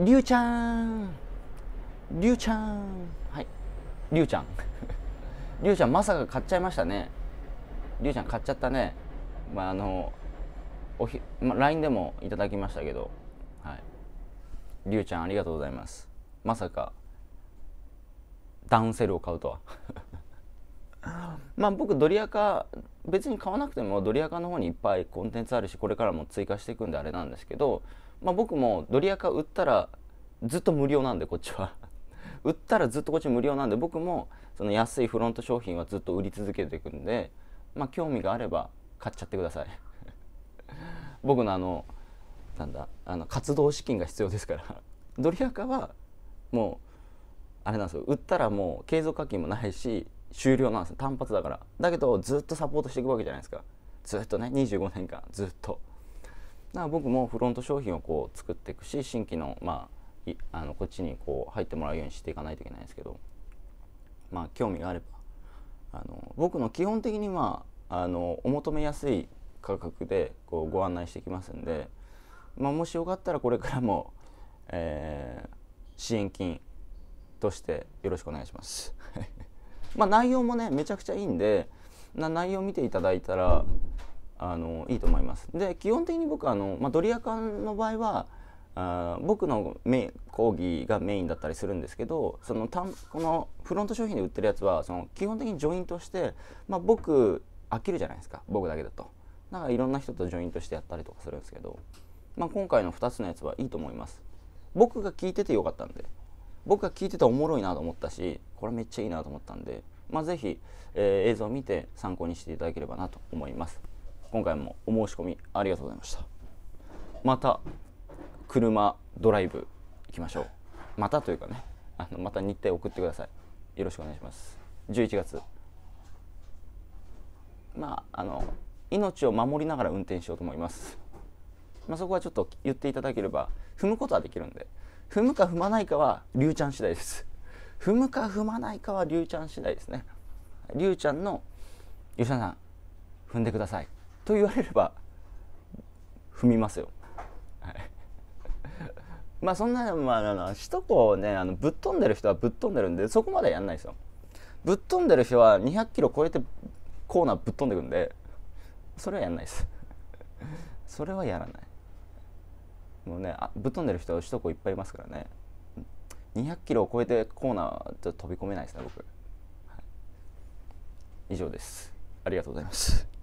りゅうちゃんりゅうちゃんはいりゅうちゃんりゅうちゃんまさか買っちゃいましたねりゅうちゃん買っちゃったねまああのおひ、ま LINE でもいただきましたけどはいりゅうちゃんありがとうございますまさかダウンセルを買うとは まあ僕ドリアカ別に買わなくてもドリアカの方にいっぱいコンテンツあるしこれからも追加していくんであれなんですけど、まあ、僕もドリアカ売ったらずっと無料なんでこっちは 売ったらずっとこっち無料なんで僕もその安いフロント商品はずっと売り続けていくんで、まあ、興味があれば買っちゃってください 僕のあのなんだあの活動資金が必要ですから ドリアカはもうあれなんですよ売ったらもう継続課金もないし終了なんです単発だからだけどずっとサポートしていくわけじゃないですかずっとね25年間ずっとだから僕もフロント商品をこう作っていくし新規のまああのこっちにこう入ってもらうようにしていかないといけないんですけどまあ興味があればあの僕の基本的にはあのお求めやすい価格でこうご案内してきますんで、まあ、もしよかったらこれからも、えー、支援金としてよろしくお願いします。まあ、内容もねめちゃくちゃいいんでな内容見ていただいたらあのいいと思います。で基本的に僕あの、まあ、ドリアカンの場合はあ僕のメ講義がメインだったりするんですけどそのたんこのフロント商品で売ってるやつはその基本的にジョイントして、まあ、僕飽きるじゃないですか僕だけだと。だからいろんな人とジョイントしてやったりとかするんですけど、まあ、今回の2つのやつはいいと思います。僕が聞いててよかったんで。僕が聞いてたおもろいなと思ったしこれめっちゃいいなと思ったんで、まあ、是非、えー、映像を見て参考にしていただければなと思います今回もお申し込みありがとうございましたまた車ドライブ行きましょうまたというかねあのまた日程送ってくださいよろしくお願いします11月まああの命を守りながら運転しようと思います、まあ、そこはちょっと言っていただければ踏むことはできるんで踏むか踏まないかはりちゃん次第です踏むか踏まないかはりちゃん次第ですねりちゃんの吉田さん踏んでくださいと言われれば踏みますよ、はい、まあそんなまああの首都高ねあのぶっ飛んでる人はぶっ飛んでるんでそこまでやんないですよぶっ飛んでる人は200キロ超えてコーナーぶっ飛んでくんでそれはやんないですそれはやらないもうねあぶっ飛んでる人首都高いっぱいいますからね200キロを超えてコーナーちょっと飛び込めないですね僕、はい、以上ですありがとうございます